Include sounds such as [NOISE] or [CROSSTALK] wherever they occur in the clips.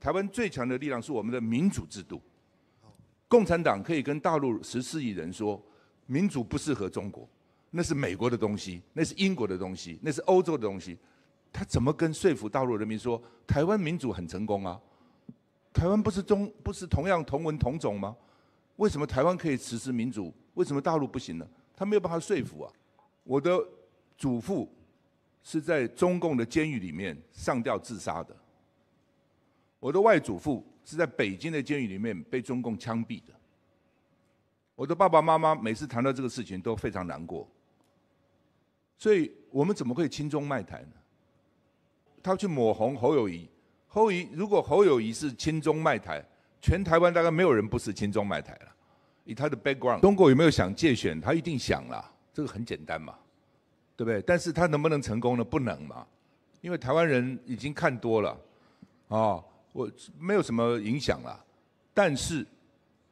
台湾最强的力量是我们的民主制度。共产党可以跟大陆十四亿人说，民主不适合中国，那是美国的东西，那是英国的东西，那是欧洲的东西。他怎么跟说服大陆人民说台湾民主很成功啊？台湾不是中不是同样同文同种吗？为什么台湾可以实施民主，为什么大陆不行呢？他没有办法说服啊。我的祖父是在中共的监狱里面上吊自杀的。我的外祖父是在北京的监狱里面被中共枪毙的。我的爸爸妈妈每次谈到这个事情都非常难过。所以，我们怎么会轻中卖台呢？他去抹红侯友谊，侯友谊如果侯友谊是轻中卖台，全台湾大概没有人不是轻中卖台了。以他的 background，中国有没有想借选？他一定想了，这个很简单嘛，对不对？但是他能不能成功呢？不能嘛，因为台湾人已经看多了，哦。我没有什么影响啦。但是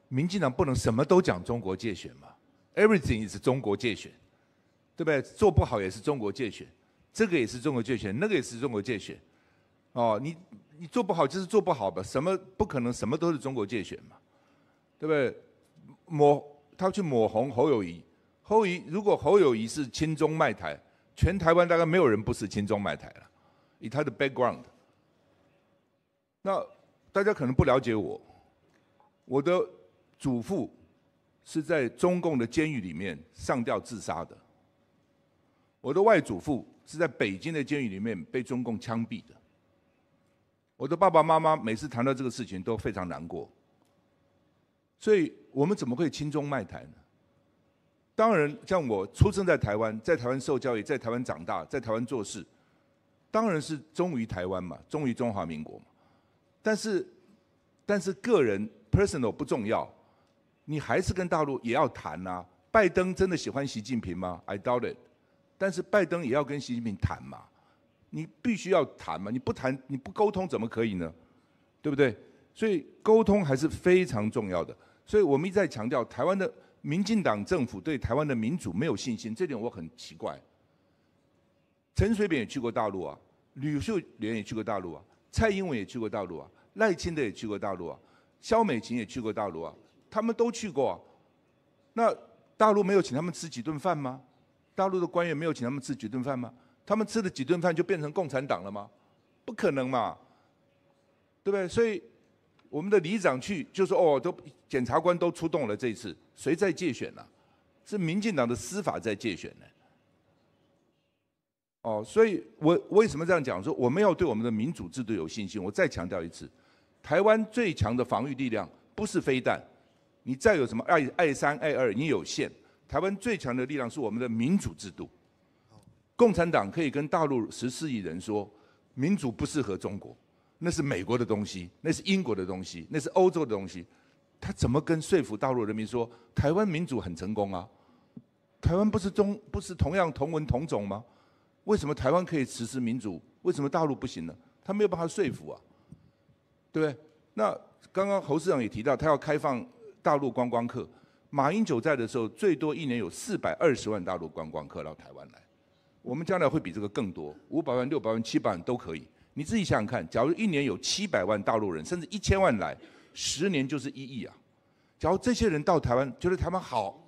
民进党不能什么都讲中国界选嘛？Everything is 中国界选，对不对？做不好也是中国界选，这个也是中国界选，那个也是中国界选。哦，你你做不好就是做不好吧，什么不可能？什么都是中国界选嘛？对不对？抹他去抹红侯友谊，侯友谊如果侯友谊是亲中卖台，全台湾大概没有人不是亲中卖台了，以他的 background。那大家可能不了解我，我的祖父是在中共的监狱里面上吊自杀的，我的外祖父是在北京的监狱里面被中共枪毙的，我的爸爸妈妈每次谈到这个事情都非常难过，所以我们怎么会轻中卖台呢？当然，像我出生在台湾，在台湾受教育，在台湾长大，在台湾做事，当然是忠于台湾嘛，忠于中华民国嘛。但是，但是个人 personal 不重要，你还是跟大陆也要谈呐。拜登真的喜欢习近平吗？I d o u b t it。但是拜登也要跟习近平谈嘛，你必须要谈嘛，你不谈你不沟通怎么可以呢？对不对？所以沟通还是非常重要的。所以我们一再强调，台湾的民进党政府对台湾的民主没有信心，这点我很奇怪。陈水扁也去过大陆啊，吕秀莲也去过大陆啊。蔡英文也去过大陆啊，赖清德也去过大陆啊，萧美琴也去过大陆啊，他们都去过啊。那大陆没有请他们吃几顿饭吗？大陆的官员没有请他们吃几顿饭吗？他们吃了几顿饭就变成共产党了吗？不可能嘛，对不对？所以我们的里长去就说哦，都检察官都出动了这一次，谁在借选呢？是民进党的司法在借选呢。哦，所以我为什么这样讲？说我们要对我们的民主制度有信心。我再强调一次，台湾最强的防御力量不是飞弹，你再有什么爱爱三爱二，你有限。台湾最强的力量是我们的民主制度。共产党可以跟大陆十四亿人说，民主不适合中国，那是美国的东西，那是英国的东西，那是欧洲的东西。他怎么跟说服大陆人民说台湾民主很成功啊？台湾不是中不是同样同文同种吗？为什么台湾可以实施民主？为什么大陆不行呢？他没有办法说服啊，对不对？那刚刚侯市长也提到，他要开放大陆观光客。马英九在的时候，最多一年有四百二十万大陆观光客到台湾来。我们将来会比这个更多，五百万、六百万、七百万都可以。你自己想想看，假如一年有七百万大陆人，甚至一千万来，十年就是一亿啊。假如这些人到台湾，觉得台湾好。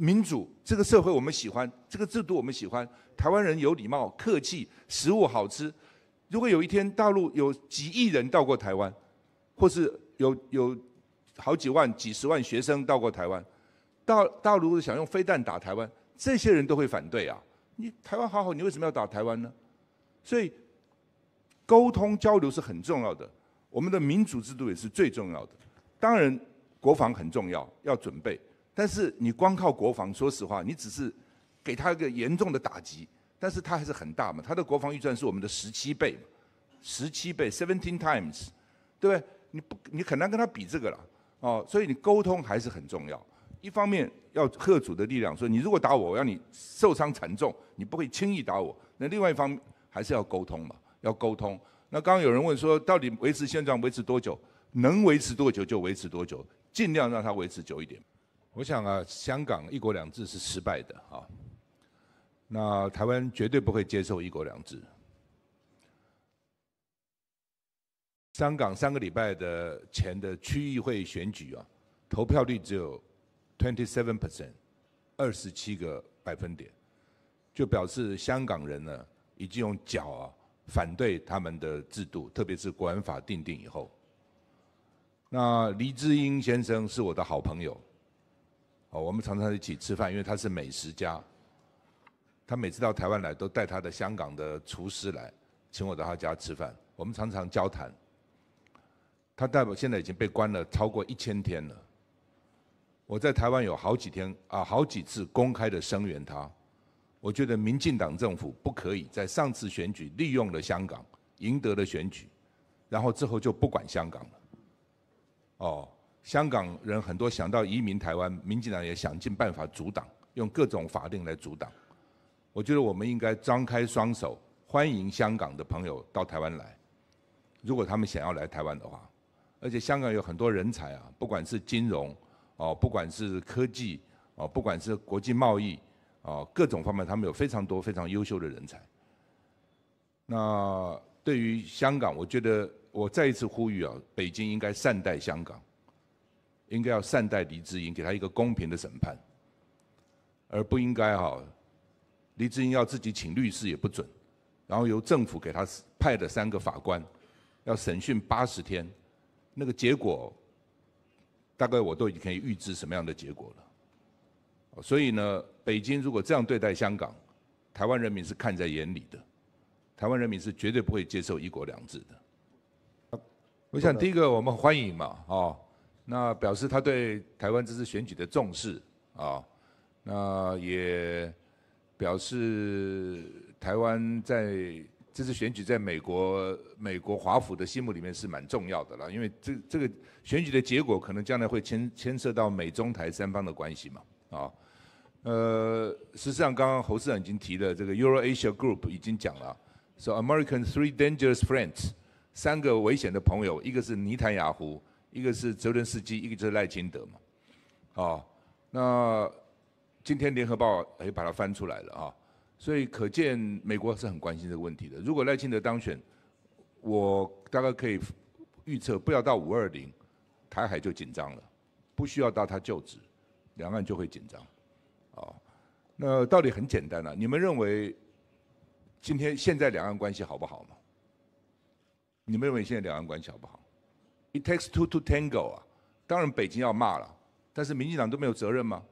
民主这个社会我们喜欢，这个制度我们喜欢。台湾人有礼貌、客气，食物好吃。如果有一天大陆有几亿人到过台湾，或是有有好几万、几十万学生到过台湾，大大陆想用飞弹打台湾，这些人都会反对啊！你台湾好好，你为什么要打台湾呢？所以沟通交流是很重要的，我们的民主制度也是最重要的。当然，国防很重要，要准备。但是你光靠国防，说实话，你只是给他一个严重的打击，但是他还是很大嘛。他的国防预算是我们的十七倍嘛，十七倍 seventeen times，对不对？你不你很难跟他比这个了哦。所以你沟通还是很重要。一方面要克主的力量，说你如果打我，我要你受伤惨重，你不会轻易打我。那另外一方面还是要沟通嘛，要沟通。那刚刚有人问说，到底维持现状维持多久？能维持多久就维持多久，尽量让它维持久一点。我想啊，香港一国两制是失败的啊。那台湾绝对不会接受一国两制。香港三个礼拜的前的区议会选举啊，投票率只有 twenty seven percent，二十七个百分点，就表示香港人呢已经用脚啊反对他们的制度，特别是国安法定定以后。那黎智英先生是我的好朋友。哦，我们常常一起吃饭，因为他是美食家。他每次到台湾来，都带他的香港的厨师来，请我到他家吃饭。我们常常交谈。他代表现在已经被关了超过一千天了。我在台湾有好几天啊，好几次公开的声援他。我觉得民进党政府不可以在上次选举利用了香港，赢得了选举，然后之后就不管香港了。哦。香港人很多想到移民台湾，民进党也想尽办法阻挡，用各种法令来阻挡。我觉得我们应该张开双手欢迎香港的朋友到台湾来。如果他们想要来台湾的话，而且香港有很多人才啊，不管是金融哦，不管是科技哦，不管是国际贸易哦，各种方面他们有非常多非常优秀的人才。那对于香港，我觉得我再一次呼吁啊，北京应该善待香港。应该要善待黎智英，给他一个公平的审判，而不应该哈，黎智英要自己请律师也不准，然后由政府给他派的三个法官，要审讯八十天，那个结果，大概我都已经可以预知什么样的结果了。所以呢，北京如果这样对待香港，台湾人民是看在眼里的，台湾人民是绝对不会接受一国两制的。我想第一个我们欢迎嘛，哦。那表示他对台湾这次选举的重视啊，那也表示台湾在这次选举在美国美国华府的心目里面是蛮重要的了，因为这这个选举的结果可能将来会牵牵涉到美中台三方的关系嘛啊，呃，事实上刚刚侯市长已经提了，这个 Euro Asia Group 已经讲了，说 American three dangerous friends 三个危险的朋友，一个是泥潭雅虎。一个是泽连斯基，一个就是赖清德嘛。哦，那今天联合报也把它翻出来了啊，所以可见美国是很关心这个问题的。如果赖清德当选，我大概可以预测，不要到五二零，台海就紧张了，不需要到他就职，两岸就会紧张。哦，那道理很简单了，你们认为今天现在两岸关系好不好吗？你们认为现在两岸关系好不好？It takes two to tango 啊，当然北京要骂了，但是民进党都没有责任吗？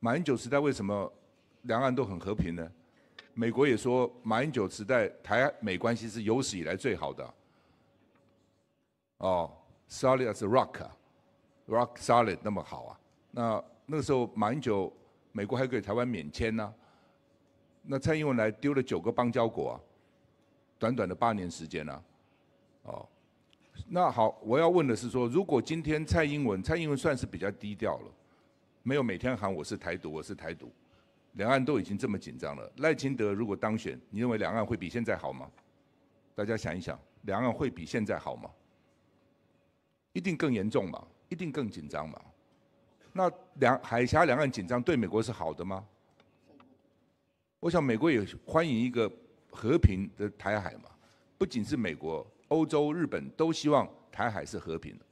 马英九时代为什么两岸都很和平呢？美国也说马英九时代台美关系是有史以来最好的。哦，Solid a Rock，Rock Solid 那么好啊。那那个时候马英九，美国还给台湾免签呢。那蔡英文来丢了九个邦交国，啊，短短的八年时间啊，哦。那好，我要问的是说，如果今天蔡英文，蔡英文算是比较低调了，没有每天喊我是台独，我是台独。两岸都已经这么紧张了，赖清德如果当选，你认为两岸会比现在好吗？大家想一想，两岸会比现在好吗？一定更严重嘛，一定更紧张嘛。那两海峡两岸紧张对美国是好的吗？我想美国也欢迎一个和平的台海嘛，不仅是美国。欧洲、日本都希望台海是和平的。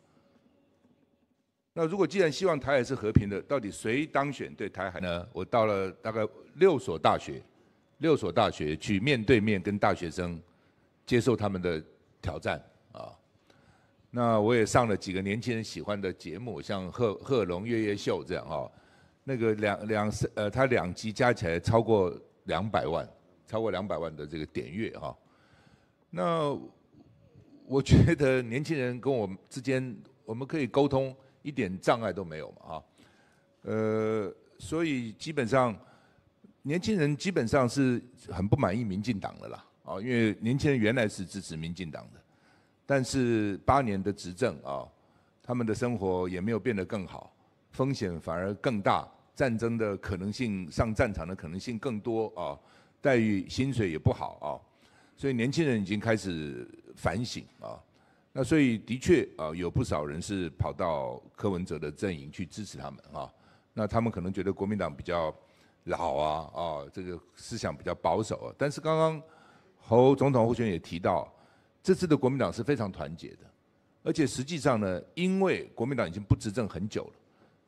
那如果既然希望台海是和平的，到底谁当选对台海呢？我到了大概六所大学，六所大学去面对面跟大学生接受他们的挑战啊。那我也上了几个年轻人喜欢的节目，像贺贺龙月月秀这样哈。那个两两呃，他两集加起来超过两百万，超过两百万的这个点阅哈。那。我觉得年轻人跟我们之间，我们可以沟通，一点障碍都没有嘛啊，呃，所以基本上，年轻人基本上是很不满意民进党的啦啊，因为年轻人原来是支持民进党的，但是八年的执政啊，他们的生活也没有变得更好，风险反而更大，战争的可能性，上战场的可能性更多啊，待遇薪水也不好啊。所以年轻人已经开始反省啊，那所以的确啊，有不少人是跑到柯文哲的阵营去支持他们啊。那他们可能觉得国民党比较老啊，啊，这个思想比较保守。啊。但是刚刚侯总统候选人也提到，这次的国民党是非常团结的，而且实际上呢，因为国民党已经不执政很久了，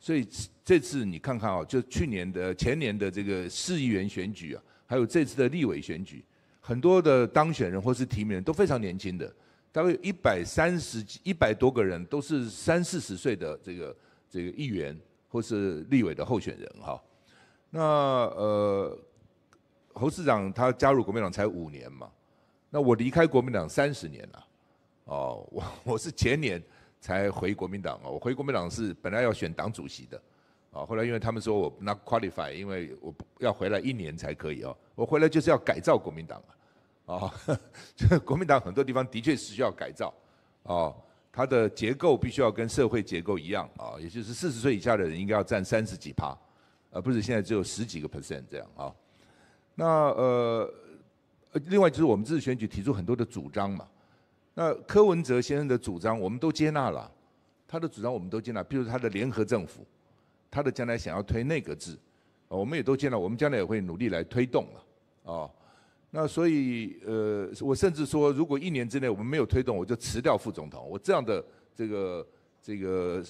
所以这次你看看啊，就去年的前年的这个市议员选举啊，还有这次的立委选举。很多的当选人或是提名人都非常年轻的，大概一百三十几、一百多个人都是三四十岁的这个这个议员或是立委的候选人哈。那呃，侯市长他加入国民党才五年嘛，那我离开国民党三十年了，哦，我 [LAUGHS] 我是前年才回国民党啊，我回国民党是本来要选党主席的，啊，后来因为他们说我那 qualify，因为我要回来一年才可以哦，我回来就是要改造国民党啊。啊，这 [LAUGHS] 国民党很多地方的确是需要改造，啊，它的结构必须要跟社会结构一样，啊，也就是四十岁以下的人应该要占三十几趴，而不是现在只有十几个 percent 这样啊。那呃，另外就是我们这次选举提出很多的主张嘛，那柯文哲先生的主张我们都接纳了，他的主张我们都接纳，比如他的联合政府，他的将来想要推那个字，我们也都接纳，我们将来也会努力来推动了，啊。那所以，呃，我甚至说，如果一年之内我们没有推动，我就辞掉副总统。我这样的这个这个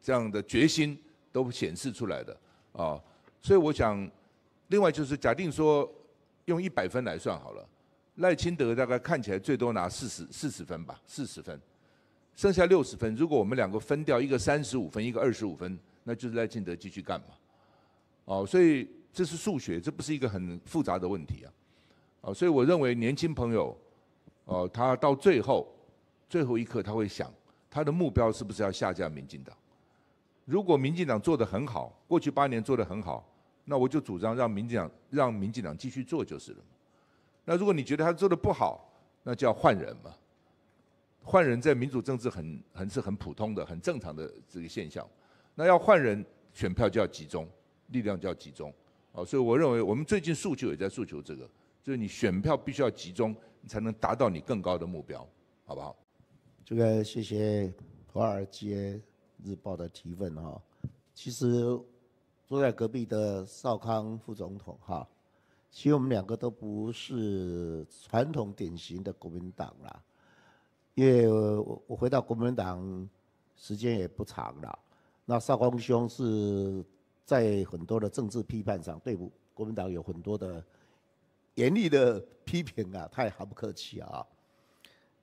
这样的决心都显示出来的啊。所以我想，另外就是假定说用一百分来算好了，赖清德大概看起来最多拿四十四十分吧，四十分，剩下六十分，如果我们两个分掉一个三十五分，一个二十五分，那就是赖清德继续干嘛？哦，所以这是数学，这不是一个很复杂的问题啊。啊，所以我认为年轻朋友，哦，他到最后最后一刻他会想，他的目标是不是要下架民进党？如果民进党做得很好，过去八年做得很好，那我就主张让民进党让民进党继续做就是了。那如果你觉得他做的不好，那就要换人嘛。换人在民主政治很很是很普通的、很正常的这个现象。那要换人，选票就要集中，力量就要集中。啊，所以我认为我们最近诉求也在诉求这个。就是你选票必须要集中，你才能达到你更高的目标，好不好？这个谢谢《华尔街日报》的提问哈。其实坐在隔壁的少康副总统哈，其实我们两个都不是传统典型的国民党啦，因为我我回到国民党时间也不长了。那少康兄是在很多的政治批判上，对国民党有很多的。严厉的批评啊，他也毫不客气啊，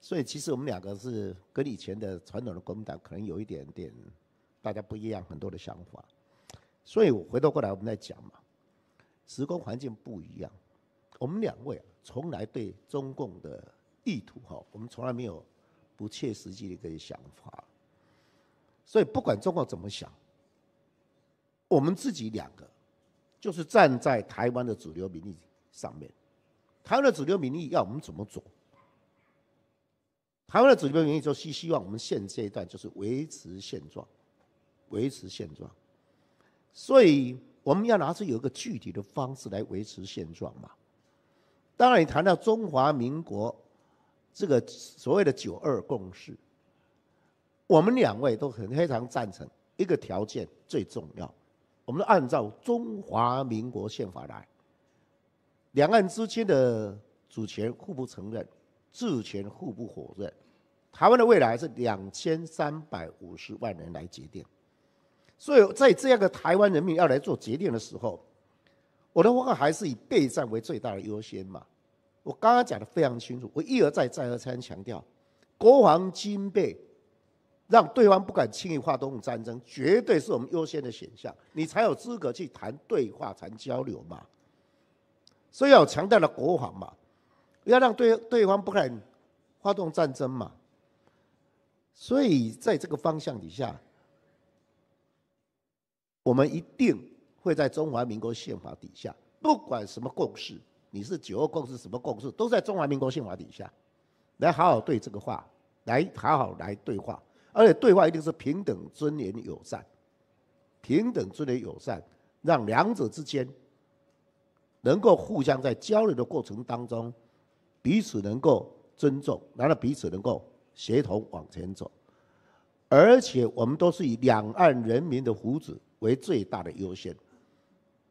所以其实我们两个是跟以前的传统的国民党可能有一点点大家不一样，很多的想法，所以我回头过来我们再讲嘛，时空环境不一样，我们两位啊从来对中共的意图哈，我们从来没有不切实际的一个想法，所以不管中共怎么想，我们自己两个就是站在台湾的主流民意上面。台湾的主流民意要我们怎么走？台湾的主流民意就是希望我们现阶段就是维持现状，维持现状。所以我们要拿出有一个具体的方式来维持现状嘛。当然，你谈到中华民国这个所谓的“九二共识”，我们两位都很非常赞成。一个条件最重要，我们按照中华民国宪法来。两岸之间的主权互不承认，治权互不否认。台湾的未来是两千三百五十万人来决定，所以在这样的台湾人民要来做决定的时候，我的话还是以备战为最大的优先嘛。我刚刚讲的非常清楚，我一而再再而三强调，国防军备让对方不敢轻易发动战争，绝对是我们优先的选项。你才有资格去谈对话、谈交流嘛。所以要强大的国防嘛，要让对对方不敢发动战争嘛。所以在这个方向底下，我们一定会在中华民国宪法底下，不管什么共识，你是九二共识什么共识，都在中华民国宪法底下，来好好对这个话，来好好来对话，而且对话一定是平等、尊严、友善，平等、尊严、友善，让两者之间。能够互相在交流的过程当中，彼此能够尊重，然后彼此能够协同往前走，而且我们都是以两岸人民的福祉为最大的优先。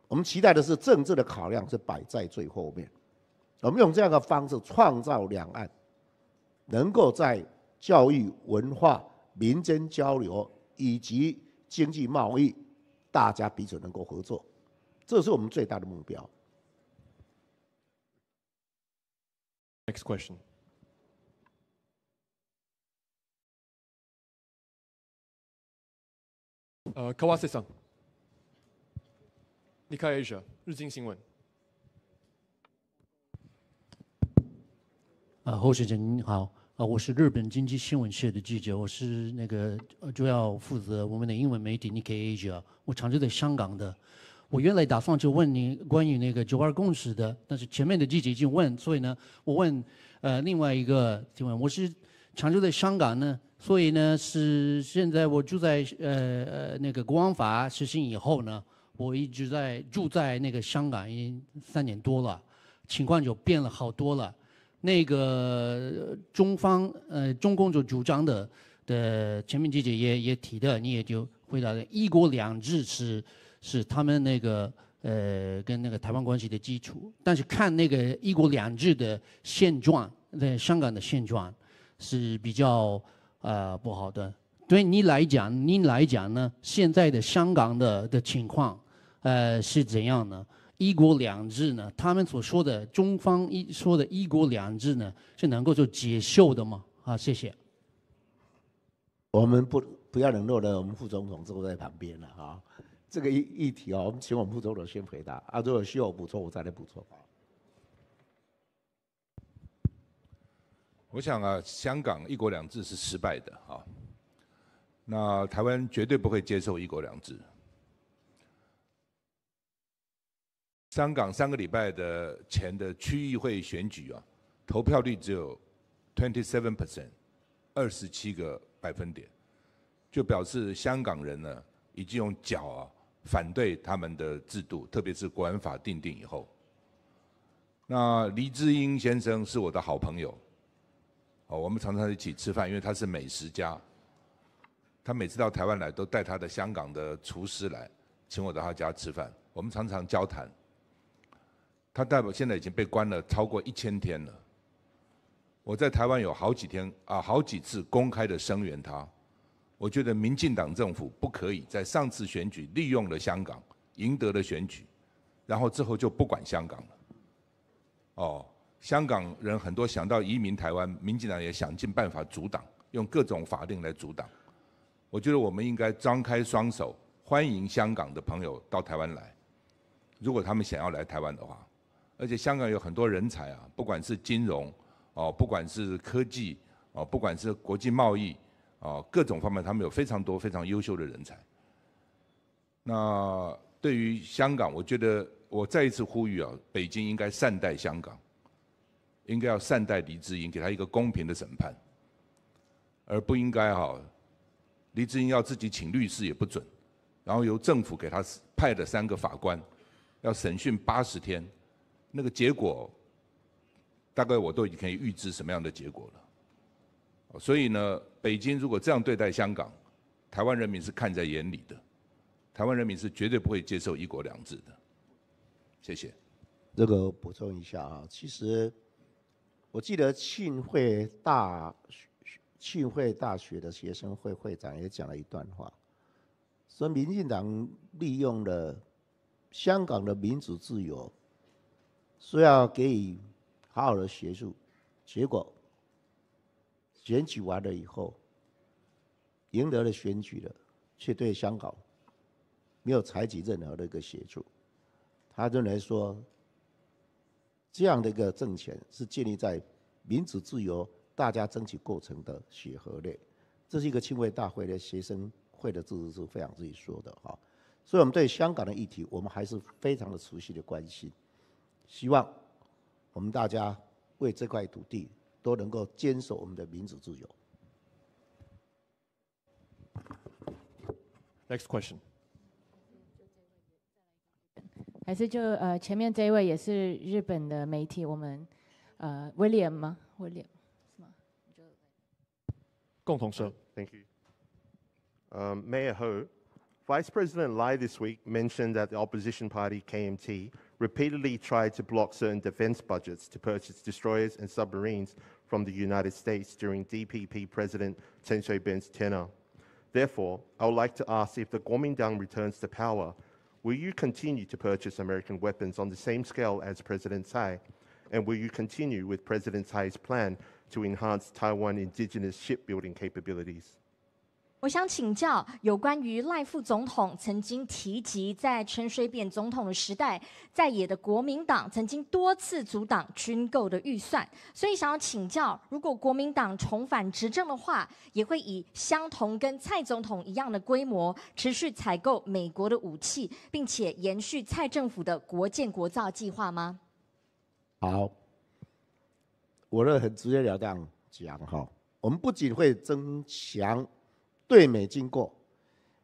我们期待的是政治的考量是摆在最后面。我们用这样的方式创造两岸能够在教育、文化、民间交流以及经济贸易，大家彼此能够合作，这是我们最大的目标。Next question. k a w a s a s a Nikkei Asia, 日经新闻。啊，侯先生您好，啊，我是日本经济新闻社的记者，我是那个主要负责我们的英文媒体 Nikkei Asia，我长期在香港的。我原来打算就问你关于那个九二共识的，但是前面的记者已经问，所以呢，我问，呃，另外一个提问，我是常住在香港呢，所以呢是现在我住在呃呃那个国安法实行以后呢，我一直在住在那个香港已经三年多了，情况就变了好多了。那个中方呃中共就主张的的前面记者也也提的，你也就回答了一国两制是。是他们那个呃，跟那个台湾关系的基础。但是看那个一国两制的现状，在香港的现状是比较呃不好的。对你来讲，您来讲呢，现在的香港的的情况呃是怎样呢？一国两制呢？他们所说的中方一说的一国两制呢，是能够就接受的吗？啊，谢谢。我们不不要冷落了，我们副总统坐在旁边了啊。这个议议题哦，我们请我们副总统先回答啊。如果需要补充，我再来补充我想啊，香港一国两制是失败的啊。那台湾绝对不会接受一国两制。香港三个礼拜的前的区议会选举啊，投票率只有 twenty seven percent，二十七个百分点，就表示香港人呢已经用脚啊。反对他们的制度，特别是国安法定定以后。那黎智英先生是我的好朋友，哦，我们常常一起吃饭，因为他是美食家。他每次到台湾来，都带他的香港的厨师来，请我到他家吃饭。我们常常交谈。他代表现在已经被关了超过一千天了。我在台湾有好几天啊，好几次公开的声援他。我觉得民进党政府不可以在上次选举利用了香港，赢得了选举，然后之后就不管香港了。哦，香港人很多想到移民台湾，民进党也想尽办法阻挡，用各种法令来阻挡。我觉得我们应该张开双手，欢迎香港的朋友到台湾来。如果他们想要来台湾的话，而且香港有很多人才啊，不管是金融，哦，不管是科技，哦，不管是国际贸易。啊，各种方面他们有非常多非常优秀的人才。那对于香港，我觉得我再一次呼吁啊，北京应该善待香港，应该要善待黎智英，给他一个公平的审判，而不应该哈，黎智英要自己请律师也不准，然后由政府给他派的三个法官要审讯八十天，那个结果大概我都已经可以预知什么样的结果了。所以呢。北京如果这样对待香港，台湾人民是看在眼里的，台湾人民是绝对不会接受一国两制的。谢谢。这个补充一下啊，其实我记得庆会大庆会大学的学生会会长也讲了一段话，说民进党利用了香港的民主自由，说要给予好好的协助，结果。选举完了以后，赢得了选举了，却对香港没有采取任何的一个协助。他认为说，这样的一个政权是建立在民主自由、大家争取过程的血和泪。这是一个青卫大会的学生会的自治是非常自己说的哈。所以，我们对香港的议题，我们还是非常的熟悉、的关心。希望我们大家为这块土地。都能够坚守我们的民主自由。Next question，还是就呃前面这一位也是日本的媒体，我们呃 William 吗？William you. Um, Mayor Ho, Vice President Lai this week mentioned that the opposition party KMT repeatedly tried to block certain defense budgets to purchase destroyers and submarines from the United States during DPP President Chen shui bens tenure. Therefore, I would like to ask if the Kuomintang returns to power, will you continue to purchase American weapons on the same scale as President Tsai? And will you continue with President Tsai's plan to enhance Taiwan indigenous shipbuilding capabilities? 我想请教有关于赖副总统曾经提及，在陈水扁总统的时代，在野的国民党曾经多次阻挡军购的预算，所以想要请教，如果国民党重返执政的话，也会以相同跟蔡总统一样的规模持续采购美国的武器，并且延续蔡政府的国建国造计划吗？好，我这很直截了当讲哈，我们不仅会增强。对美经过，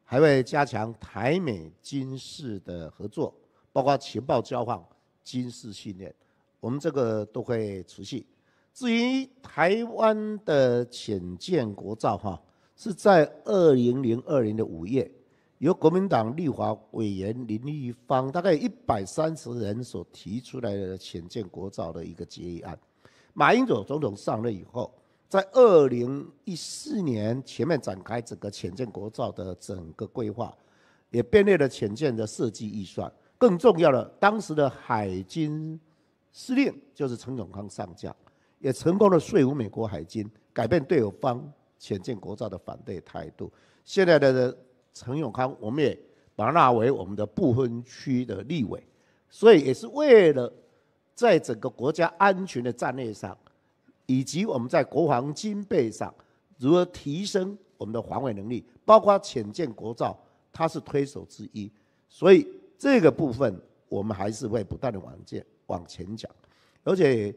还会加强台美军事的合作，包括情报交换、军事训练，我们这个都会持续。至于台湾的浅建国造，哈，是在二零零二年的五月，由国民党立法委员林立芳，大概一百三十人所提出来的浅建国造的一个决议案。马英九总统上任以后。在二零一四年，前面展开整个潜舰国造的整个规划，也编列了潜舰的设计预算。更重要的，当时的海军司令就是陈永康上将，也成功的说服美国海军，改变对有方潜舰国造的反对态度。现在的陈永康，我们也把他纳为我们的部分区的立委，所以也是为了在整个国家安全的战略上。以及我们在国防军备上如何提升我们的防卫能力，包括潜舰国造，它是推手之一。所以这个部分我们还是会不断的往前往前讲，而且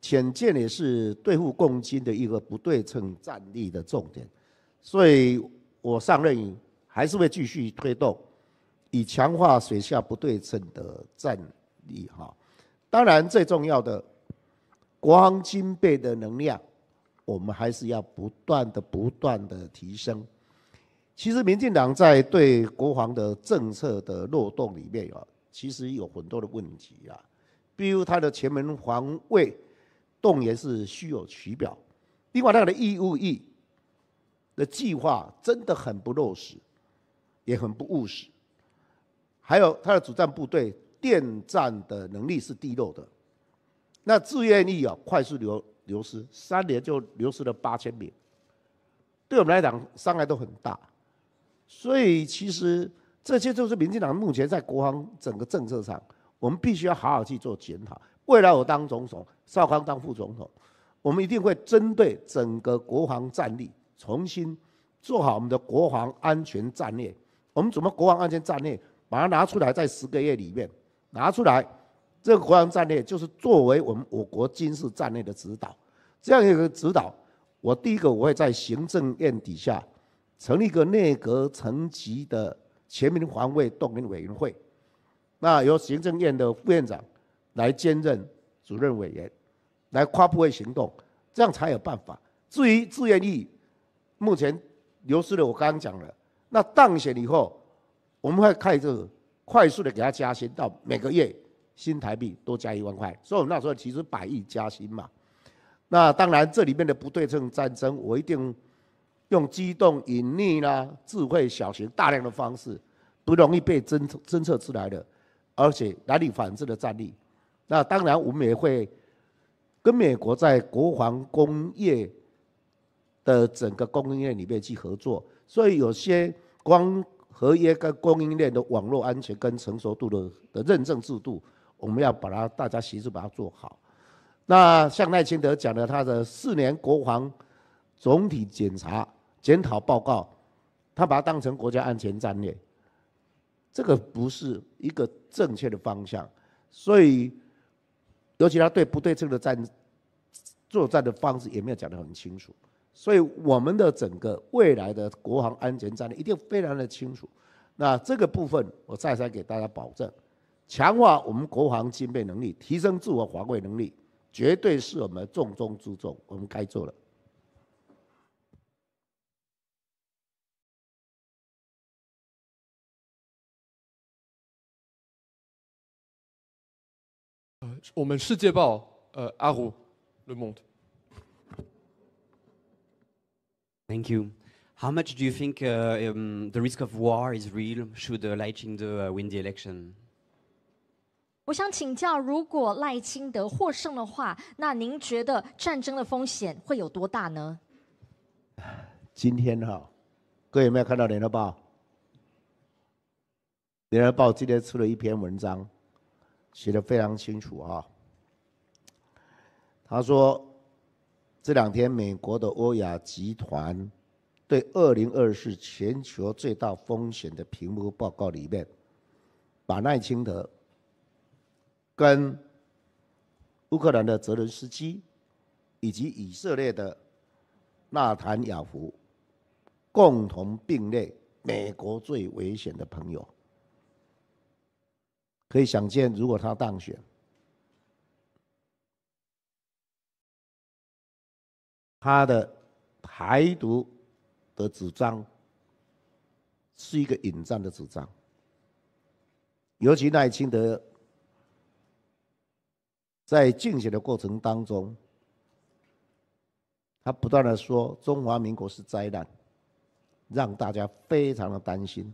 潜舰也是对付共军的一个不对称战力的重点。所以我上任还是会继续推动，以强化水下不对称的战力哈。当然最重要的。国防军备的能量，我们还是要不断的、不断的提升。其实民进党在对国防的政策的漏洞里面啊，其实有很多的问题啊，比如他的前门防卫动员是虚有其表，另外他的义务役的计划真的很不落实，也很不务实。还有他的主战部队电战的能力是低落的。那自愿意啊，快速流流失，三年就流失了八千名，对我们来讲伤害都很大。所以其实这些就是民进党目前在国防整个政策上，我们必须要好好去做检讨。未来我当总统，邵康当副总统，我们一定会针对整个国防战力，重新做好我们的国防安全战略。我们怎么国防安全战略，把它拿出来，在十个月里面拿出来。这个国防战略就是作为我们我国军事战略的指导，这样一个指导，我第一个我会在行政院底下成立一个内阁层级的全民防卫动员委员会，那由行政院的副院长来兼任主任委员，来跨部会行动，这样才有办法。至于自愿役，目前流失的我刚刚讲了，那当选以后，我们会开始快速的给他加薪到每个月。新台币多加一万块，所以我们那时候其实百亿加薪嘛。那当然，这里面的不对称战争，我一定用机动隐匿啦、智慧小型大量的方式，不容易被侦侦测出来的，而且难以反制的战力。那当然，我们也会跟美国在国防工业的整个供应链里面去合作，所以有些光合约跟供应链的网络安全跟成熟度的的认证制度。我们要把它，大家协助把它做好。那像赖清德讲的，他的四年国防总体检查检讨报告，他把它当成国家安全战略，这个不是一个正确的方向。所以，尤其他对不对称的战作战的方式也没有讲得很清楚。所以，我们的整个未来的国防安全战略一定非常的清楚。那这个部分，我再三给大家保证。强化我们国防军备能力，提升自我防卫能力，绝对是我们重中之重，我们该做了。我们世界报，呃，阿胡，Le Mond。Thank you. How much do you think the risk of war is real? Should Leiting do win the election? 我想请教，如果赖清德获胜的话，那您觉得战争的风险会有多大呢？[SIGHS] 今天哈，各位有没有看到《联合报》？《联合报》今天出了一篇文章，写的非常清楚哈，他说，这两天美国的欧亚集团对二零二四全球最大风险的评估报告里面，把赖清德跟乌克兰的泽伦斯基以及以色列的纳坦雅胡共同并列美国最危险的朋友，可以想见，如果他当选，他的台独的主张是一个引战的主张，尤其赖清德。在竞选的过程当中，他不断的说中华民国是灾难，让大家非常的担心，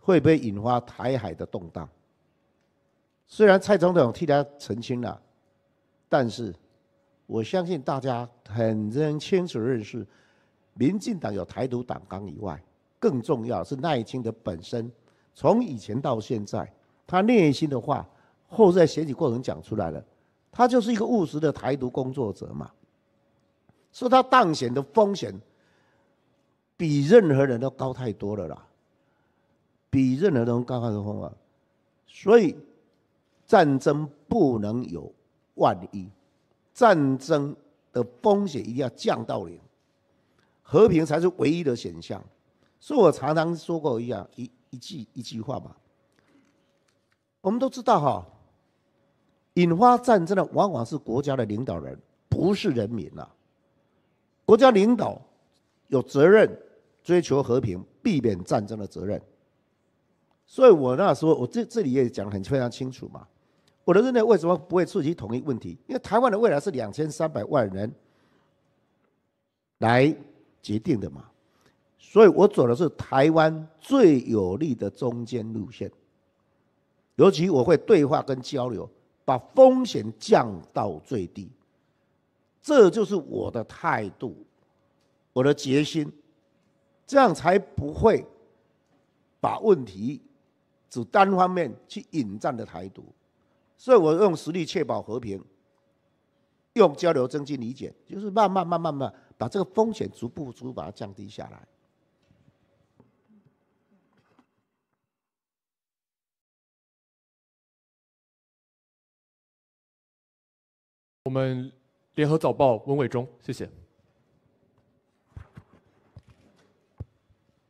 会不会引发台海的动荡？虽然蔡总统替他澄清了，但是我相信大家很认清楚认识，民进党有台独党纲以外，更重要是赖清的本身，从以前到现在，他内心的话，后在选举过程讲出来了。他就是一个务实的台独工作者嘛，所以他当选的风险比任何人都高太多了啦，比任何人高太多风所以战争不能有万一，战争的风险一定要降到零，和平才是唯一的选项。所以我常常说过一样一一句一句话嘛，我们都知道哈。引发战争的往往是国家的领导人，不是人民呐。国家领导有责任追求和平，避免战争的责任。所以我那时候，我这这里也讲很非常清楚嘛。我的认为为什么不会触及统一问题？因为台湾的未来是两千三百万人来决定的嘛。所以我走的是台湾最有利的中间路线，尤其我会对话跟交流。把风险降到最低，这就是我的态度，我的决心，这样才不会把问题只单方面去引战的台独，所以我用实力确保和平，用交流增进理解，就是慢慢慢慢慢，把这个风险逐步逐步把它降低下来。我们联合早报温伟忠，谢谢。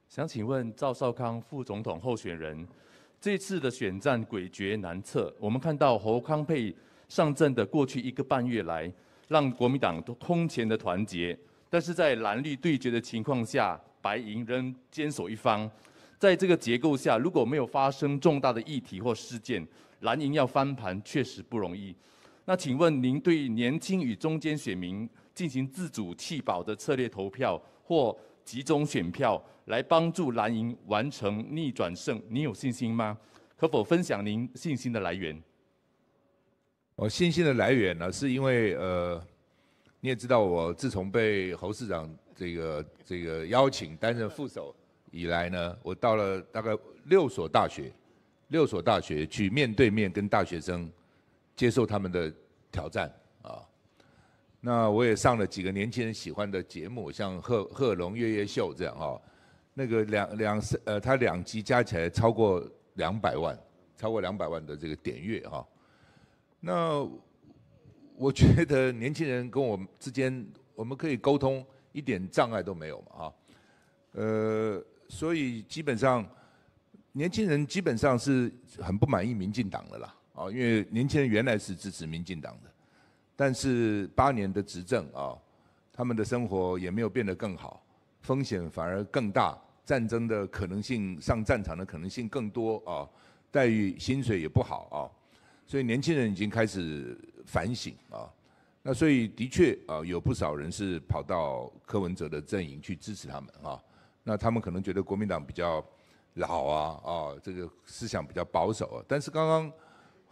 想请问赵少康副总统候选人，这次的选战诡谲难测。我们看到侯康配上阵的过去一个半月来，让国民党都空前的团结。但是在蓝绿对决的情况下，白银仍坚守一方。在这个结构下，如果没有发生重大的议题或事件，蓝营要翻盘确实不容易。那请问您对年轻与中间选民进行自主弃保的策略投票或集中选票，来帮助蓝营完成逆转胜，您有信心吗？可否分享您信心的来源？我信心的来源呢，是因为呃，你也知道我自从被侯市长这个这个邀请担任副手以来呢，我到了大概六所大学，六所大学去面对面跟大学生。接受他们的挑战啊！那我也上了几个年轻人喜欢的节目，像贺贺龙月月秀这样啊，那个两两三呃，他两集加起来超过两百万，超过两百万的这个点阅哈。那我觉得年轻人跟我之间，我们可以沟通，一点障碍都没有嘛啊。呃，所以基本上年轻人基本上是很不满意民进党的啦。啊，因为年轻人原来是支持民进党的，但是八年的执政啊，他们的生活也没有变得更好，风险反而更大，战争的可能性、上战场的可能性更多啊，待遇薪水也不好啊，所以年轻人已经开始反省啊，那所以的确啊，有不少人是跑到柯文哲的阵营去支持他们啊，那他们可能觉得国民党比较老啊啊，这个思想比较保守，啊。但是刚刚。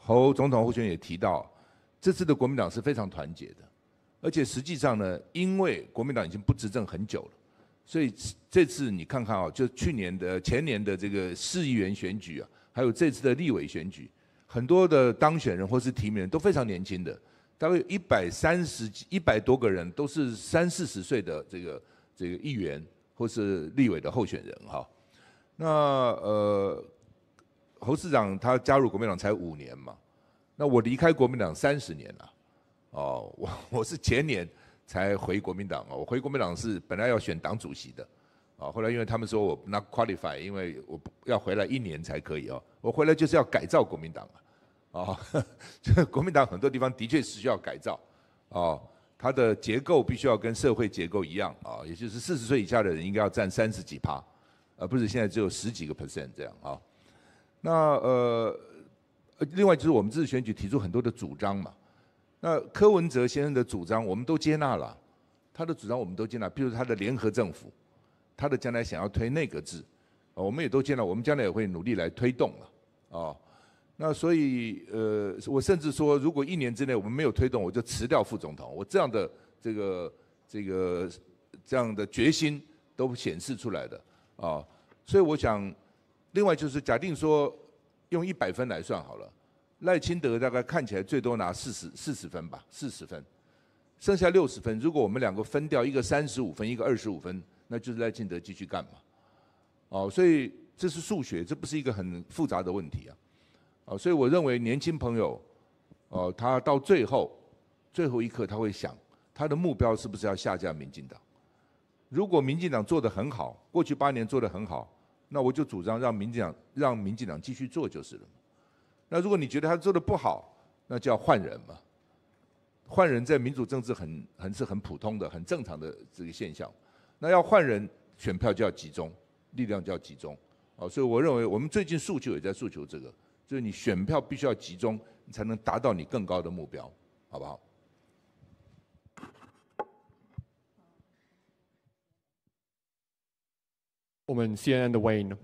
侯总统候选人也提到，这次的国民党是非常团结的，而且实际上呢，因为国民党已经不执政很久了，所以这次你看看啊，就去年的、前年的这个市议员选举啊，还有这次的立委选举，很多的当选人或是提名人都非常年轻的，大概有一百三十几、一百多个人都是三四十岁的这个这个议员或是立委的候选人哈，那呃。侯市长他加入国民党才五年嘛，那我离开国民党三十年了，哦，我 [LAUGHS] 我是前年才回国民党啊，我回国民党是本来要选党主席的，啊，后来因为他们说我那 qualify，因为我要回来一年才可以哦，我回来就是要改造国民党啊，这 [LAUGHS] 国民党很多地方的确是需要改造，啊，它的结构必须要跟社会结构一样啊，也就是四十岁以下的人应该要占三十几趴，而不是现在只有十几个 percent 这样啊。那呃，另外就是我们自治选举提出很多的主张嘛。那柯文哲先生的主张我们都接纳了，他的主张我们都接纳，比如他的联合政府，他的将来想要推内阁制，我们也都接纳，我们将来也会努力来推动了啊。那所以呃，我甚至说，如果一年之内我们没有推动，我就辞掉副总统，我这样的这个这个这样的决心都显示出来的啊。所以我想。另外就是假定说用一百分来算好了，赖清德大概看起来最多拿四十四十分吧，四十分，剩下六十分，如果我们两个分掉一个三十五分，一个二十五分，那就是赖清德继续干嘛？哦，所以这是数学，这不是一个很复杂的问题啊，哦，所以我认为年轻朋友，哦，他到最后最后一刻他会想，他的目标是不是要下架民进党？如果民进党做得很好，过去八年做得很好。那我就主张让民进党让民进党继续做就是了。那如果你觉得他做的不好，那就要换人嘛。换人在民主政治很很是很普通的、很正常的这个现象。那要换人选票就要集中，力量就要集中。哦，所以我认为我们最近诉求也在诉求这个，就是你选票必须要集中，才能达到你更高的目标，好不好？我们 CNN 的 Wayne。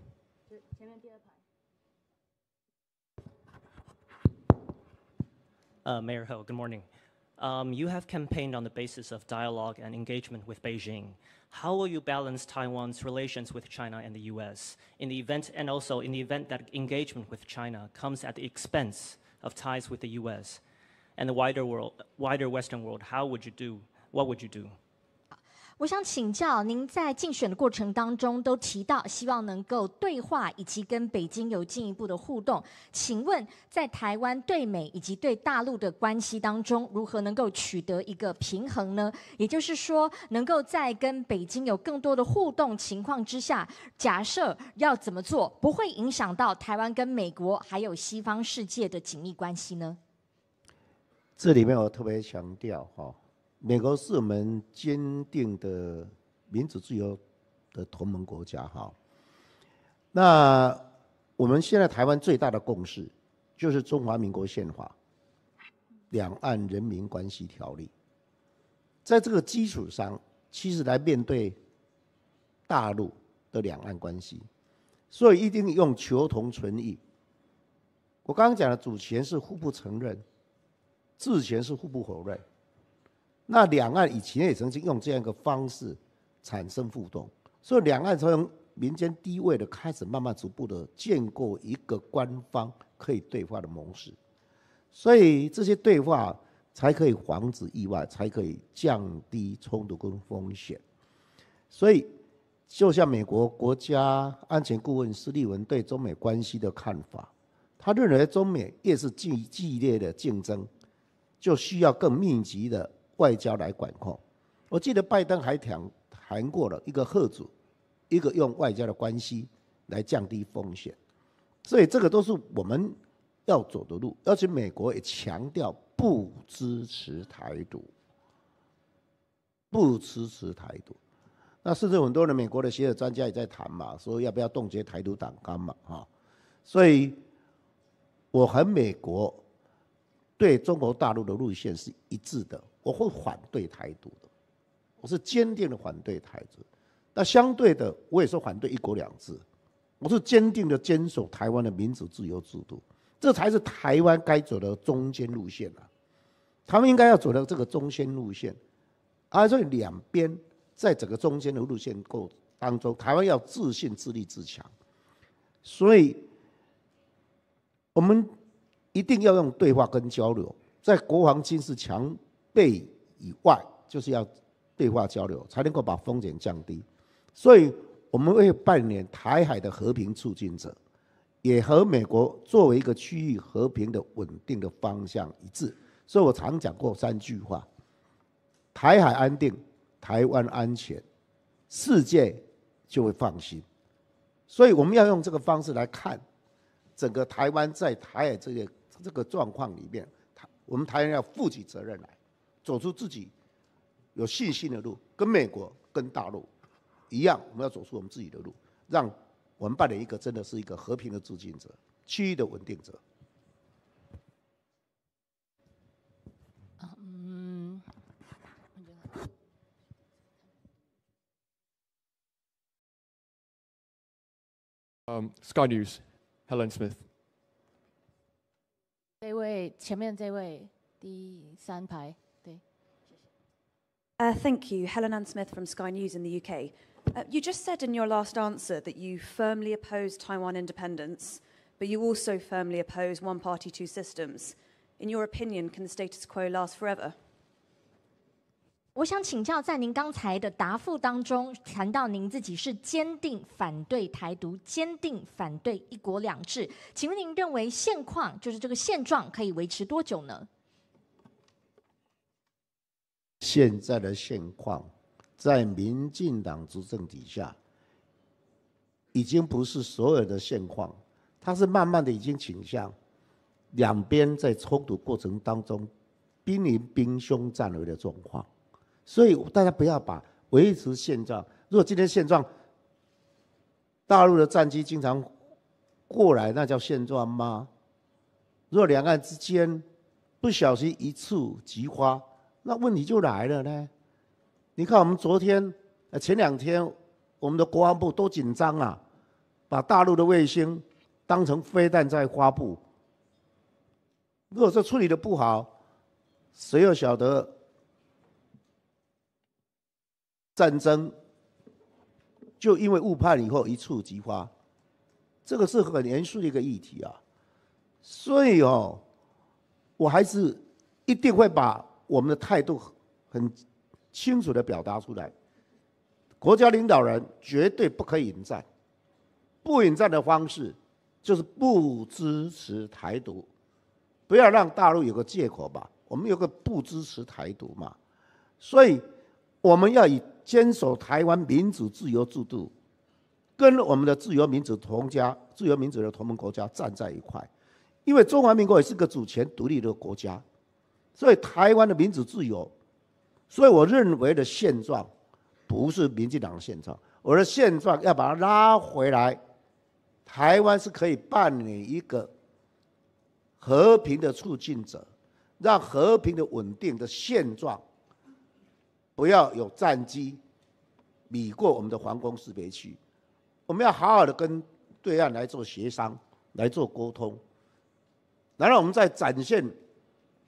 Uh, Mayor Ho, good morning. Um, you have campaigned on the basis of dialogue and engagement with Beijing. How will you balance Taiwan's relations with China and the U.S. in the event, and also in the event that engagement with China comes at the expense of ties with the U.S. and the wider world, wider Western world? How would you do? What would you do? 我想请教您，在竞选的过程当中，都提到希望能够对话以及跟北京有进一步的互动。请问，在台湾对美以及对大陆的关系当中，如何能够取得一个平衡呢？也就是说，能够在跟北京有更多的互动情况之下，假设要怎么做，不会影响到台湾跟美国还有西方世界的紧密关系呢？这里面我特别强调，哈。美国是我们坚定的民主自由的同盟国家哈。那我们现在台湾最大的共识就是《中华民国宪法》《两岸人民关系条例》。在这个基础上，其实来面对大陆的两岸关系，所以一定用求同存异。我刚刚讲的主权是互不承认，治权是互不否认。那两岸以前也曾经用这样一个方式产生互动，所以两岸从民间低位的开始，慢慢逐步的建构一个官方可以对话的模式，所以这些对话才可以防止意外，才可以降低冲突跟风险。所以就像美国国家安全顾问斯蒂文对中美关系的看法，他认为中美越是激激烈的竞争，就需要更密集的。外交来管控，我记得拜登还谈谈过了一个贺组，一个用外交的关系来降低风险，所以这个都是我们要走的路。而且美国也强调不支持台独，不支持台独。那甚至很多人，美国的学者专家也在谈嘛，说要不要冻结台独党纲嘛啊。所以，我和美国对中国大陆的路线是一致的。我会反对台独的，我是坚定的反对台独。那相对的，我也是反对一国两制，我是坚定的坚守台湾的民主自由制度，这才是台湾该走的中间路线啊！他们应该要走的这个中间路线，而以两边在整个中间的路线过当中，台湾要自信自立自强，所以我们一定要用对话跟交流，在国防军事强。背以外，就是要对话交流，才能够把风险降低。所以，我们会扮演台海的和平促进者，也和美国作为一个区域和平的稳定的方向一致。所以我常讲过三句话：台海安定，台湾安全，世界就会放心。所以，我们要用这个方式来看整个台湾在台海这个这个状况里面，台我们台湾要负起责任来。走出自己有信心的路，跟美国、跟大陆一样，我们要走出我们自己的路，让我们扮演一个真的是一个和平的促进者、区域的稳定者。嗯。嗯，Sky News，Helen Smith。这位前面这位，第三排。Thank you, Helen Ann Smith from Sky News in the UK. You just said in your last answer that you firmly oppose Taiwan independence, but you also firmly oppose one-party two systems. In your opinion, can the status quo last forever? 我想请教，在您刚才的答复当中谈到您自己是坚定反对台独、坚定反对一国两制，请问您认为现况就是这个现状可以维持多久呢？现在的现况，在民进党执政底下，已经不是所有的现况，它是慢慢的已经倾向两边在冲突过程当中濒临兵凶战危的状况，所以大家不要把维持现状。如果今天现状大陆的战机经常过来，那叫现状吗？若两岸之间不小心一触即发，那问题就来了呢？你看我们昨天、前两天，我们的国防部都紧张啊，把大陆的卫星当成飞弹在发布。如果这处理的不好，谁又晓得战争就因为误判以后一触即发？这个是很严肃的一个议题啊。所以哦，我还是一定会把。我们的态度很清楚的表达出来，国家领导人绝对不可以引战，不引战的方式就是不支持台独，不要让大陆有个借口吧，我们有个不支持台独嘛，所以我们要以坚守台湾民主自由制度，跟我们的自由民主同家、自由民主的同盟国家站在一块，因为中华民国也是个主权独立的国家。所以台湾的民主自由，所以我认为的现状，不是民进党的现状。我的现状要把它拉回来，台湾是可以扮演一个和平的促进者，让和平的稳定的现状，不要有战机，飞过我们的皇宫识别区。我们要好好的跟对岸来做协商，来做沟通，然后我们再展现。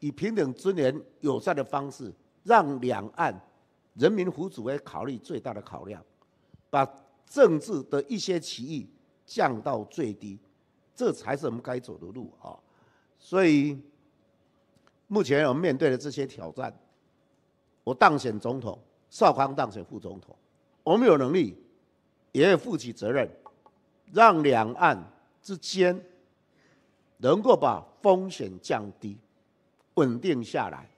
以平等、尊严、友善的方式，让两岸人民福祉为考虑最大的考量，把政治的一些歧义降到最低，这才是我们该走的路啊！所以，目前我们面对的这些挑战，我当选总统，邵康当选副总统，我们有能力，也负起责任，让两岸之间能够把风险降低。稳定下来，